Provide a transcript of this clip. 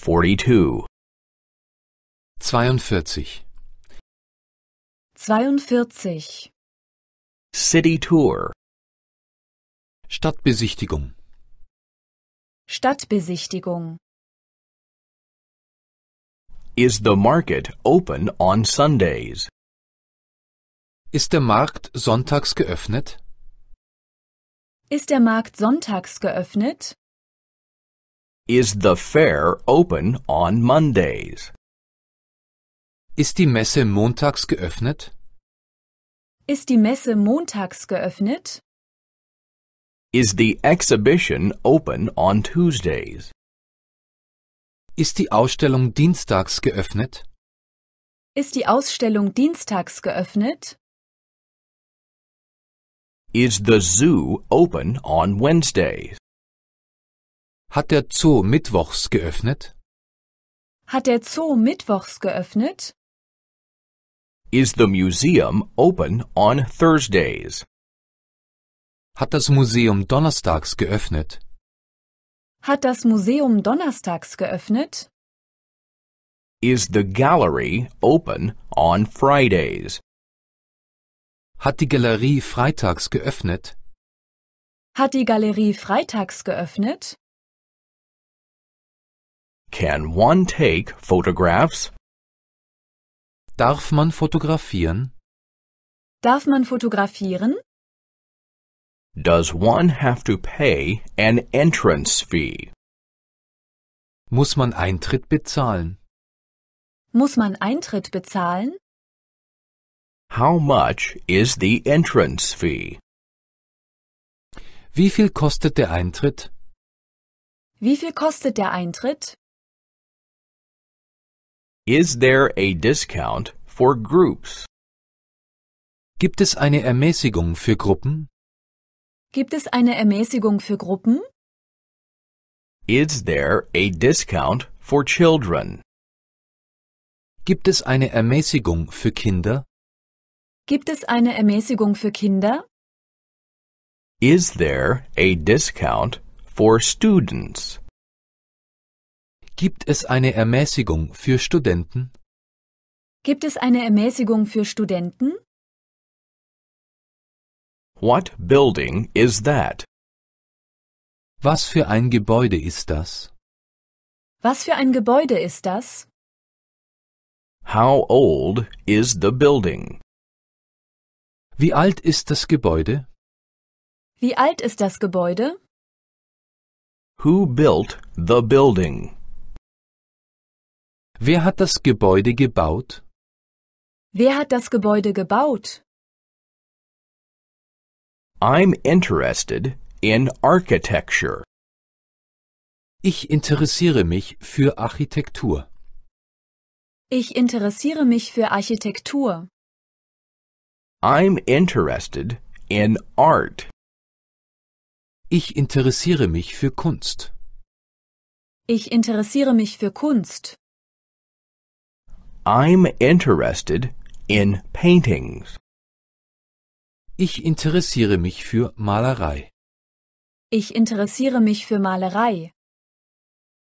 42. 42. 42. City Tour. Stadtbesichtigung. Stadtbesichtigung. Is the market open on Sundays? Ist der Markt sonntags geöffnet? Ist der Markt sonntags geöffnet? Is the fair open on Mondays? Ist die Messe montags geöffnet? Ist die Messe montags geöffnet? Is the exhibition open on Tuesdays? Ist die Ausstellung dienstags geöffnet? Ist die Ausstellung dienstags geöffnet? Is the zoo open on Wednesdays? Hat der Zoo mittwochs geöffnet? Hat der Zoo mittwochs geöffnet? Is the museum open on Thursdays? Hat das Museum donnerstags geöffnet? Hat das Museum donnerstags geöffnet? Is the gallery open on Fridays? Hat die Galerie freitags geöffnet? Hat die Galerie freitags geöffnet? Can one take photographs? Darf man fotografieren? Darf man fotografieren? Does one have to pay an entrance fee? Muss man Eintritt bezahlen? Muss man Eintritt bezahlen? How much is the entrance fee? Wie viel kostet der Eintritt? Wie viel kostet der Eintritt? Is there a discount for groups? Gibt es eine Ermäßigung für Gruppen? Gibt es eine Ermäßigung für Gruppen? Is there a discount for children? Gibt es eine Ermäßigung für Kinder? Gibt es eine Ermäßigung für Kinder? Is there a discount for students? Gibt es eine Ermäßigung für Studenten? Gibt es eine Ermäßigung für Studenten? What building is that? Was für ein Gebäude ist das? Was für ein Gebäude ist das? How old is the building? Wie alt ist das Gebäude? Wie alt ist das Gebäude? Who built the building? Wer hat das Gebäude gebaut? Wer hat das Gebäude gebaut? I'm interested in architecture. Ich interessiere mich für Architektur. Ich interessiere mich für Architektur. I'm interested in art. Ich interessiere mich für Kunst. Ich interessiere mich für Kunst. I'm interested in paintings. Ich interessiere mich für Malerei. Ich interessiere mich für Malerei.